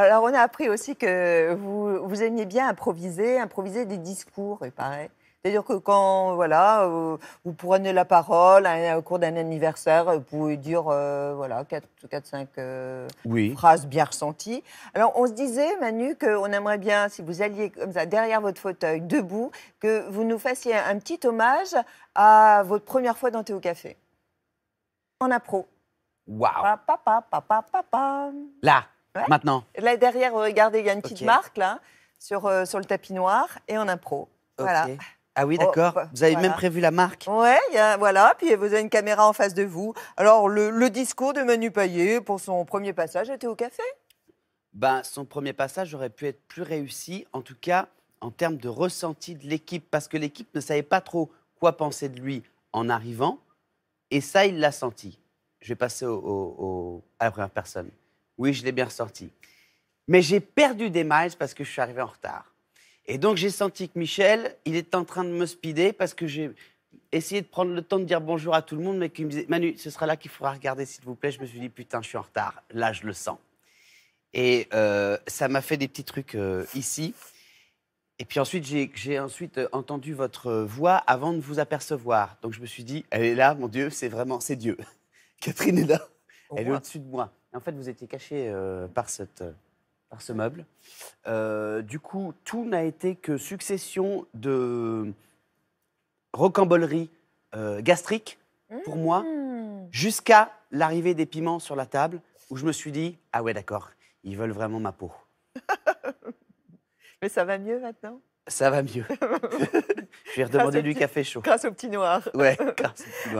Alors, on a appris aussi que vous, aimiez bien improviser, improviser des discours, et paraît. C'est-à-dire que quand voilà, euh, vous prenez la parole hein, au cours d'un anniversaire, vous pouvez dire euh, voilà, 4-5 euh, oui. phrases bien ressenties. Alors on se disait, Manu, qu'on aimerait bien, si vous alliez comme ça derrière votre fauteuil, debout, que vous nous fassiez un petit hommage à votre première fois dans Théo au Café. En appro. Waouh! Papa, papa, papa. Là! Maintenant Là, derrière, regardez, il y a une petite marque, là, sur, euh, sur le tapis noir, et en impro. Voilà. Ah oui, oh, d'accord. Bah, vous avez même prévu la marque. Oui, voilà. Puis vous avez une caméra en face de vous. Alors, le, discours de Manu Payet pour son premier passage était au café ben, Son premier passage aurait pu être plus réussi, en tout cas en termes de ressenti de l'équipe, parce que l'équipe ne savait pas trop quoi penser de lui en arrivant. Et ça, il l'a senti. Je vais passer à la première personne. Oui, je l'ai bien ressorti. Mais j'ai perdu des miles parce que je suis arrivé en retard. Et donc j'ai senti que Michel, il était en train de me speeder parce que j'ai essayé de prendre le temps de dire bonjour à tout le monde, mais qu'il me disait Manu, ce sera là qu'il faudra regarder, s'il vous plaît. Je me suis dit putain, je suis en retard. Là, je le sens. Et euh, ça m'a fait des petits trucs euh, ici. Et puis ensuite, j'ai ensuite euh, entendu votre voix avant de vous apercevoir. Donc je me suis dit, elle est là, mon Dieu, c'est vraiment, c'est Dieu. Catherine est là, elle est au-dessus de moi en fait, vous étiez caché euh, par, cette, euh, par ce meuble. Euh, du coup, tout n'a été que succession de rocamboleries gastriques pour mmh. moi, jusqu'à l'arrivée des piments sur la table, où je me suis dit Ah ouais, d'accord, ils veulent vraiment ma peau. Mais ça va mieux maintenant ça va mieux. je vais redemander du café chaud. Grâce au petit noir. Ouais, grâce au petit noir.